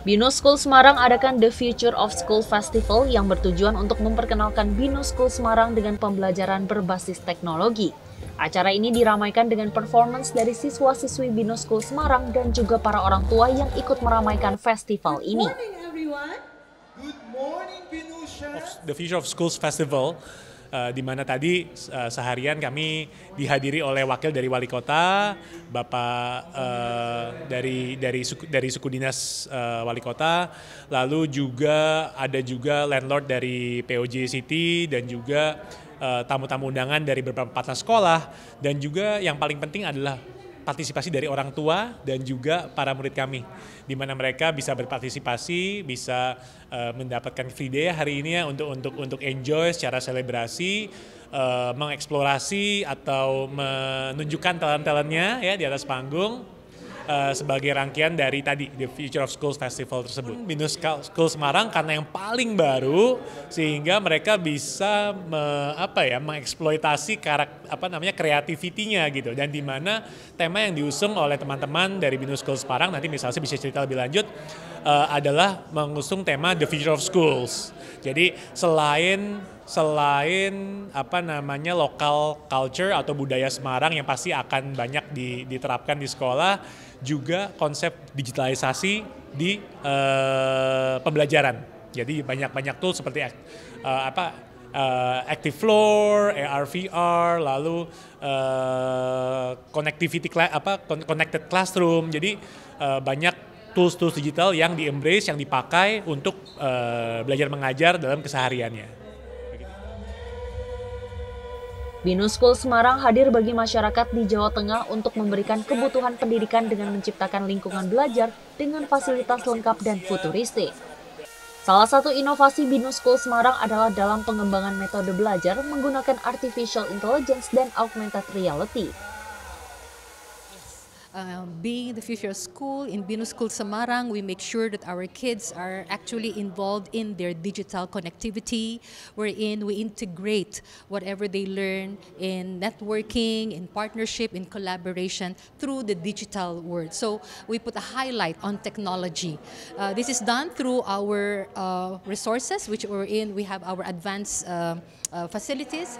Bino School Semarang adakan The Future of School Festival yang bertujuan untuk memperkenalkan Bino School Semarang dengan pembelajaran berbasis teknologi. Acara ini diramaikan dengan performance dari siswa-siswi Bino School Semarang dan juga para orang tua yang ikut meramaikan festival ini. The Future of Schools Festival uh, di mana tadi uh, seharian kami dihadiri oleh wakil dari wali kota, bapak uh, dari dari suku, dari suku dinas uh, wali kota, lalu juga ada juga landlord dari POJ City dan juga tamu-tamu uh, undangan dari beberapa partner sekolah dan juga yang paling penting adalah partisipasi dari orang tua dan juga para murid kami, di mana mereka bisa berpartisipasi, bisa uh, mendapatkan free day hari ini ya untuk untuk untuk enjoy secara selebrasi, uh, mengeksplorasi atau menunjukkan talent-talentnya ya di atas panggung Eh, sebagai rangkaian dari tadi The Future of Schools Festival tersebut. minus School Semarang karena yang paling baru sehingga mereka bisa me, apa ya mengeksploitasi karakter apa namanya kreativitinya gitu dan di mana tema yang diusung oleh teman-teman dari minus School Semarang nanti misalnya bisa cerita lebih lanjut uh, adalah mengusung tema The Future of Schools. Jadi selain selain apa namanya lokal culture atau budaya Semarang yang pasti akan banyak di, diterapkan di sekolah juga konsep digitalisasi di uh, pembelajaran. Jadi banyak-banyak tool seperti uh, apa uh, active floor, AR VR, lalu uh, connectivity apa connected classroom. Jadi uh, banyak tools-tools digital yang di embrace, yang dipakai untuk uh, belajar mengajar dalam kesehariannya. Binus Binuskul Semarang hadir bagi masyarakat di Jawa Tengah untuk memberikan kebutuhan pendidikan dengan menciptakan lingkungan belajar dengan fasilitas lengkap dan futuristik. Salah satu inovasi Binus Binuskul Semarang adalah dalam pengembangan metode belajar menggunakan artificial intelligence dan augmented reality. Um, being the future school, in Binu School Samarang, we make sure that our kids are actually involved in their digital connectivity, wherein we integrate whatever they learn in networking, in partnership, in collaboration through the digital world. So we put a highlight on technology. Uh, this is done through our uh, resources, which we're in. We have our advanced uh, uh, facilities.